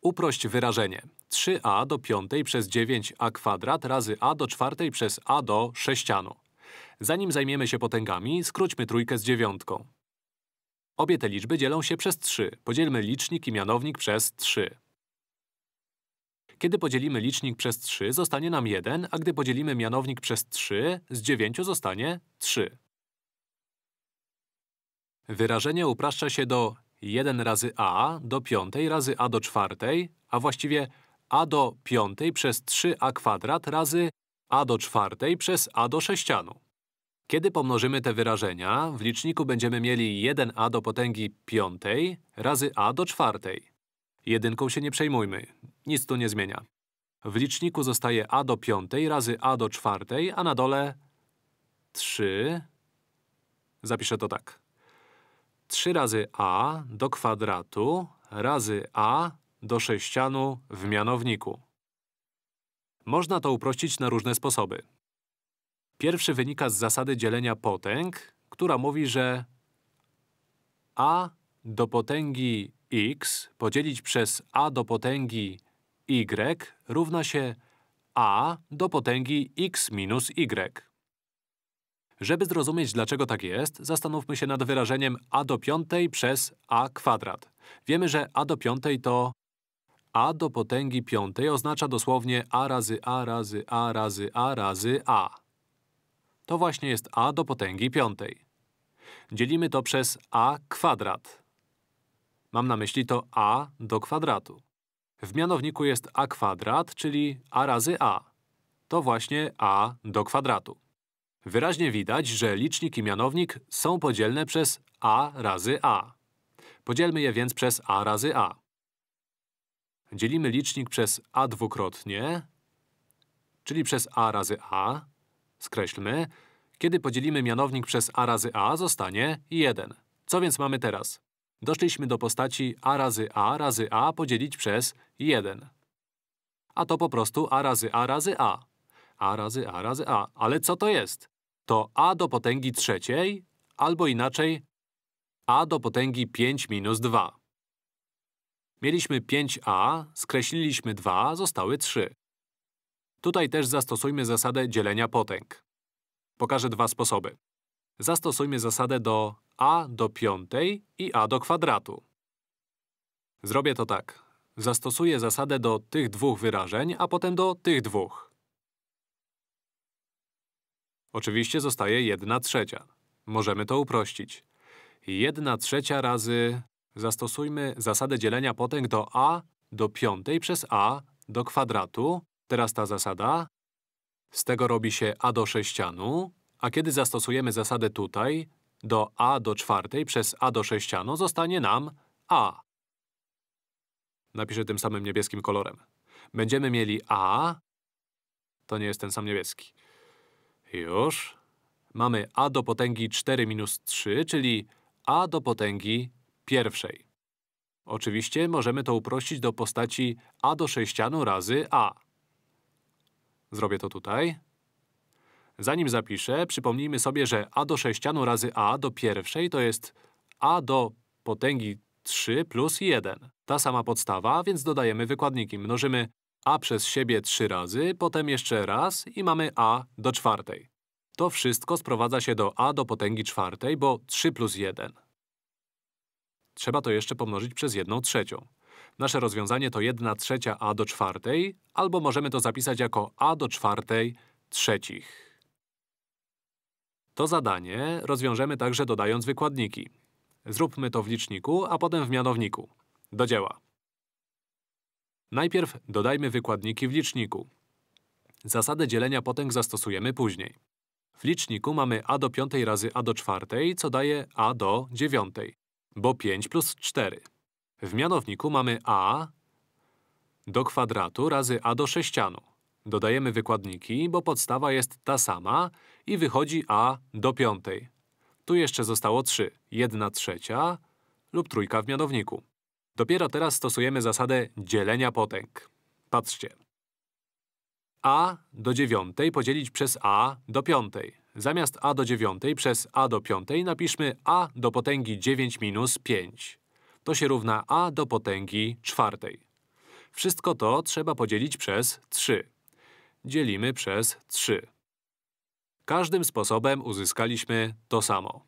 Uprość wyrażenie. 3a do 5 przez 9a kwadrat razy a do 4 przez a do sześcianu. Zanim zajmiemy się potęgami, skróćmy trójkę z dziewiątką. Obie te liczby dzielą się przez 3. Podzielmy licznik i mianownik przez 3. Kiedy podzielimy licznik przez 3, zostanie nam 1, a gdy podzielimy mianownik przez 3, z 9 zostanie 3. Wyrażenie upraszcza się do 1 razy a do 5 razy a do 4, a właściwie a do 5 przez 3a kwadrat razy a do 4 przez a do sześcianu. Kiedy pomnożymy te wyrażenia, w liczniku będziemy mieli 1a do potęgi 5 razy a do 4. Jedynką się nie przejmujmy. Nic tu nie zmienia. W liczniku zostaje a do 5 razy a do 4, a na dole 3… Zapiszę to tak. 3 razy a do kwadratu razy a do sześcianu w mianowniku. Można to uprościć na różne sposoby. Pierwszy wynika z zasady dzielenia potęg, która mówi, że a do potęgi x podzielić przez a do potęgi y równa się a do potęgi x minus y. Żeby zrozumieć, dlaczego tak jest, zastanówmy się nad wyrażeniem a do piątej przez a kwadrat. Wiemy, że a do piątej to a do potęgi piątej oznacza dosłownie a razy a razy a razy a razy a. To właśnie jest a do potęgi piątej. Dzielimy to przez a kwadrat. Mam na myśli to a do kwadratu. W mianowniku jest a kwadrat, czyli a razy a. To właśnie a do kwadratu. Wyraźnie widać, że licznik i mianownik są podzielne przez a razy a. Podzielmy je więc przez a razy a. Dzielimy licznik przez a dwukrotnie, czyli przez a razy a. Skreślmy. Kiedy podzielimy mianownik przez a razy a, zostanie 1. Co więc mamy teraz? Doszliśmy do postaci a razy a razy a podzielić przez 1. A to po prostu a razy a razy a. a razy a razy a. Ale co to jest? to a do potęgi trzeciej, albo inaczej a do potęgi 5 minus 2. Mieliśmy 5a, skreśliliśmy 2, zostały 3. Tutaj też zastosujmy zasadę dzielenia potęg. Pokażę dwa sposoby. Zastosujmy zasadę do a do piątej i a do kwadratu. Zrobię to tak. Zastosuję zasadę do tych dwóch wyrażeń, a potem do tych dwóch. Oczywiście zostaje 1 trzecia. Możemy to uprościć. 1 trzecia razy… Zastosujmy zasadę dzielenia potęg do a do piątej przez a do kwadratu. Teraz ta zasada. Z tego robi się a do sześcianu. A kiedy zastosujemy zasadę tutaj, do a do czwartej przez a do sześcianu zostanie nam a. Napiszę tym samym niebieskim kolorem. Będziemy mieli a… To nie jest ten sam niebieski. Już. Mamy a do potęgi 4 minus 3, czyli a do potęgi pierwszej. Oczywiście możemy to uprościć do postaci a do sześcianu razy a. Zrobię to tutaj. Zanim zapiszę, przypomnijmy sobie, że a do sześcianu razy a do pierwszej to jest a do potęgi 3 plus 1. Ta sama podstawa, więc dodajemy wykładniki. Mnożymy a przez siebie trzy razy, potem jeszcze raz i mamy a do czwartej. To wszystko sprowadza się do a do potęgi czwartej, bo 3 plus 1. Trzeba to jeszcze pomnożyć przez 1 trzecią. Nasze rozwiązanie to 1 trzecia a do czwartej, albo możemy to zapisać jako a do czwartej trzecich. To zadanie rozwiążemy także dodając wykładniki. Zróbmy to w liczniku, a potem w mianowniku. Do dzieła! Najpierw dodajmy wykładniki w liczniku. Zasadę dzielenia potęg zastosujemy później. W liczniku mamy a do piątej razy a do czwartej, co daje a do dziewiątej, bo 5 plus 4. W mianowniku mamy a do kwadratu razy a do sześcianu. Dodajemy wykładniki, bo podstawa jest ta sama i wychodzi a do piątej. Tu jeszcze zostało 3, 1 trzecia lub trójka w mianowniku. Dopiero teraz stosujemy zasadę dzielenia potęg. Patrzcie. a do 9 podzielić przez a do 5. Zamiast a do 9 przez a do 5 napiszmy a do potęgi 9 minus 5. To się równa a do potęgi 4. Wszystko to trzeba podzielić przez 3. Dzielimy przez 3. Każdym sposobem uzyskaliśmy to samo.